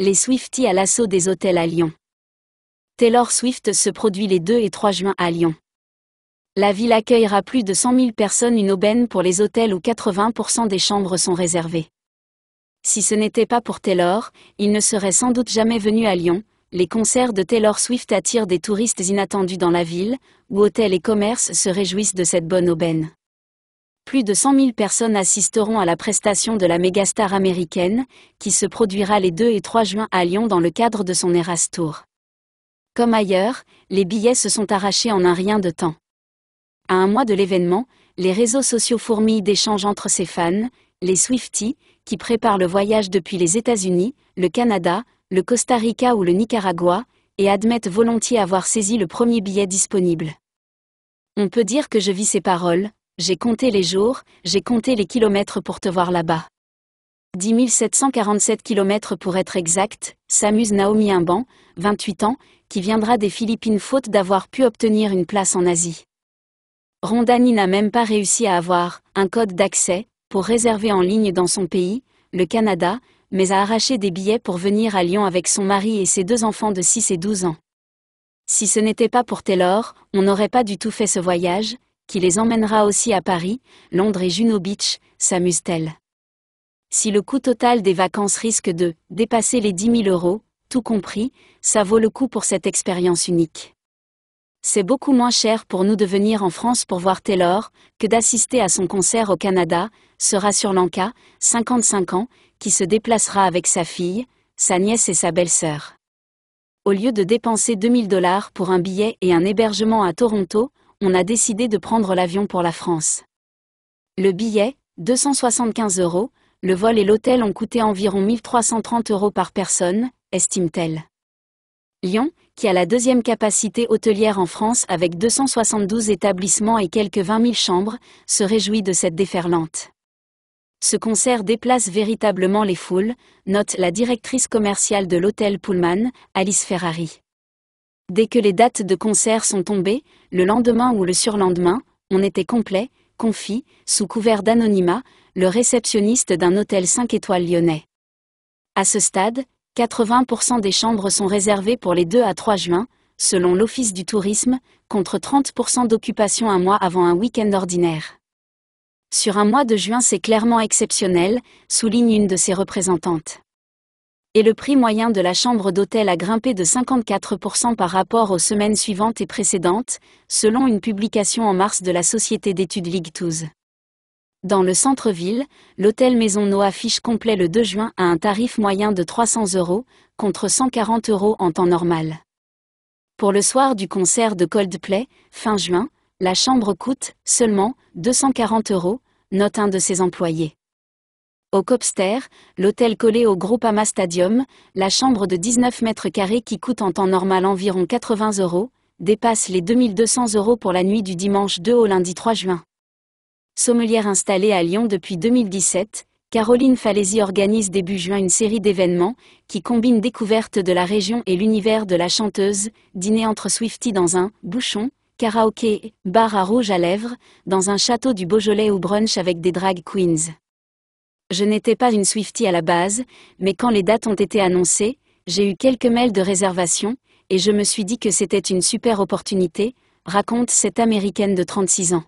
Les Swifties à l'assaut des hôtels à Lyon. Taylor Swift se produit les 2 et 3 juin à Lyon. La ville accueillera plus de 100 000 personnes, une aubaine pour les hôtels où 80% des chambres sont réservées. Si ce n'était pas pour Taylor, il ne serait sans doute jamais venu à Lyon. Les concerts de Taylor Swift attirent des touristes inattendus dans la ville, où hôtels et commerces se réjouissent de cette bonne aubaine. Plus de 100 000 personnes assisteront à la prestation de la mégastar américaine, qui se produira les 2 et 3 juin à Lyon dans le cadre de son Eras Tour. Comme ailleurs, les billets se sont arrachés en un rien de temps. À un mois de l'événement, les réseaux sociaux fourmillent d'échanges entre ses fans, les Swifties, qui préparent le voyage depuis les États-Unis, le Canada, le Costa Rica ou le Nicaragua, et admettent volontiers avoir saisi le premier billet disponible. On peut dire que je vis ces paroles, j'ai compté les jours, j'ai compté les kilomètres pour te voir là-bas. 10 747 kilomètres pour être exact, s'amuse Naomi Imban, 28 ans, qui viendra des Philippines faute d'avoir pu obtenir une place en Asie. Rondani n'a même pas réussi à avoir un code d'accès pour réserver en ligne dans son pays, le Canada, mais a arraché des billets pour venir à Lyon avec son mari et ses deux enfants de 6 et 12 ans. Si ce n'était pas pour Taylor, on n'aurait pas du tout fait ce voyage, qui les emmènera aussi à Paris, Londres et Juno Beach, s'amuse-t-elle. Si le coût total des vacances risque de dépasser les 10 000 euros, tout compris, ça vaut le coup pour cette expérience unique. C'est beaucoup moins cher pour nous de venir en France pour voir Taylor que d'assister à son concert au Canada, sera sur Lanka, 55 ans, qui se déplacera avec sa fille, sa nièce et sa belle-sœur. Au lieu de dépenser 2000 dollars pour un billet et un hébergement à Toronto, on a décidé de prendre l'avion pour la France. Le billet, 275 euros, le vol et l'hôtel ont coûté environ 1330 euros par personne, estime-t-elle. Lyon, qui a la deuxième capacité hôtelière en France avec 272 établissements et quelques 20 000 chambres, se réjouit de cette déferlante. Ce concert déplace véritablement les foules, note la directrice commerciale de l'hôtel Pullman, Alice Ferrari. Dès que les dates de concert sont tombées, le lendemain ou le surlendemain, on était complet, confit, sous couvert d'anonymat, le réceptionniste d'un hôtel 5 étoiles lyonnais. À ce stade, 80% des chambres sont réservées pour les 2 à 3 juin, selon l'Office du tourisme, contre 30% d'occupation un mois avant un week-end ordinaire. Sur un mois de juin c'est clairement exceptionnel, souligne une de ses représentantes et le prix moyen de la chambre d'hôtel a grimpé de 54% par rapport aux semaines suivantes et précédentes, selon une publication en mars de la société d'études Ligue Dans le centre-ville, l'hôtel Maison No affiche complet le 2 juin à un tarif moyen de 300 euros, contre 140 euros en temps normal. Pour le soir du concert de Coldplay, fin juin, la chambre coûte seulement 240 euros, note un de ses employés. Au Copster, l'hôtel collé au Groupama Stadium, la chambre de 19 mètres carrés qui coûte en temps normal environ 80 euros, dépasse les 2200 euros pour la nuit du dimanche 2 au lundi 3 juin. Sommelière installée à Lyon depuis 2017, Caroline Falési organise début juin une série d'événements qui combinent découvertes de la région et l'univers de la chanteuse, dîner entre Swifty dans un bouchon, karaoké, bar à rouge à lèvres, dans un château du Beaujolais ou brunch avec des drag queens. Je n'étais pas une Swiftie à la base, mais quand les dates ont été annoncées, j'ai eu quelques mails de réservation, et je me suis dit que c'était une super opportunité, raconte cette Américaine de 36 ans.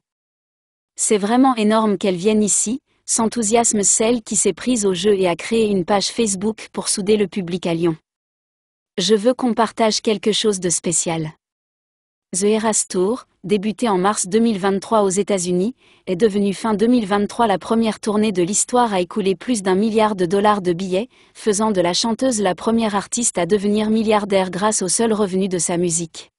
C'est vraiment énorme qu'elle vienne ici, s'enthousiasme celle qui s'est prise au jeu et a créé une page Facebook pour souder le public à Lyon. Je veux qu'on partage quelque chose de spécial. The Eras Tour, débutée en mars 2023 aux États-Unis, est devenue fin 2023 la première tournée de l'histoire à écouler plus d'un milliard de dollars de billets, faisant de la chanteuse la première artiste à devenir milliardaire grâce au seul revenu de sa musique.